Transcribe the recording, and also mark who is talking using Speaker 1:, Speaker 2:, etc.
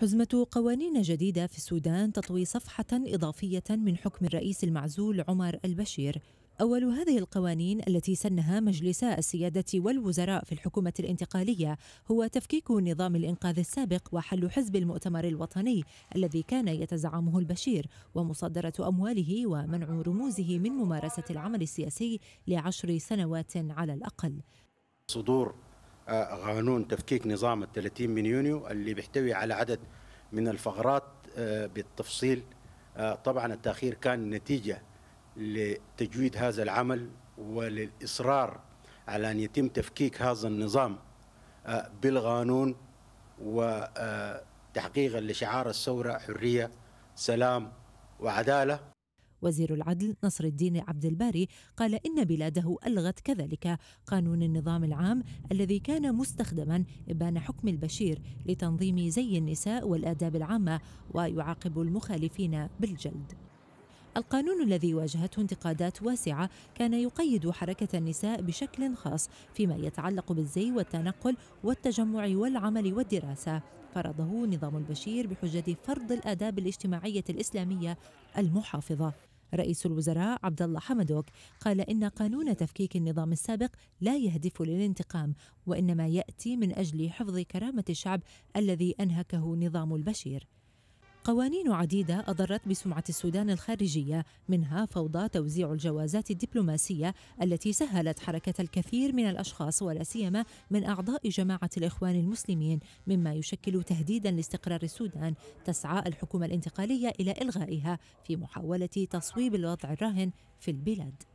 Speaker 1: حزمة قوانين جديدة في السودان تطوي صفحة إضافية من حكم الرئيس المعزول عمر البشير أول هذه القوانين التي سنها مجلس السيادة والوزراء في الحكومة الانتقالية هو تفكيك نظام الإنقاذ السابق وحل حزب المؤتمر الوطني الذي كان يتزعمه البشير ومصادرة أمواله ومنع رموزه من ممارسة العمل السياسي لعشر سنوات على الأقل
Speaker 2: صدور آه، قانون تفكيك نظام ال 30 من يونيو اللي بيحتوي على عدد من الفقرات آه، بالتفصيل آه، طبعا التاخير كان نتيجه لتجويد هذا العمل وللاصرار على ان يتم تفكيك هذا النظام بالقانون وتحقيقا لشعار الثوره حريه سلام وعداله
Speaker 1: وزير العدل نصر الدين عبد الباري قال إن بلاده ألغت كذلك قانون النظام العام الذي كان مستخدما إبان حكم البشير لتنظيم زي النساء والآداب العامة ويعاقب المخالفين بالجلد القانون الذي واجهته انتقادات واسعه كان يقيد حركه النساء بشكل خاص فيما يتعلق بالزي والتنقل والتجمع والعمل والدراسه فرضه نظام البشير بحجه فرض الاداب الاجتماعيه الاسلاميه المحافظه رئيس الوزراء عبد الله حمدوك قال إن قانون تفكيك النظام السابق لا يهدف للانتقام وإنما يأتي من أجل حفظ كرامة الشعب الذي أنهكه نظام البشير قوانين عديدة أضرت بسمعة السودان الخارجية منها فوضى توزيع الجوازات الدبلوماسية التي سهلت حركة الكثير من الأشخاص ولا سيما من أعضاء جماعة الإخوان المسلمين مما يشكل تهديدا لاستقرار السودان تسعى الحكومة الانتقالية إلى إلغائها في محاولة تصويب الوضع الراهن في البلاد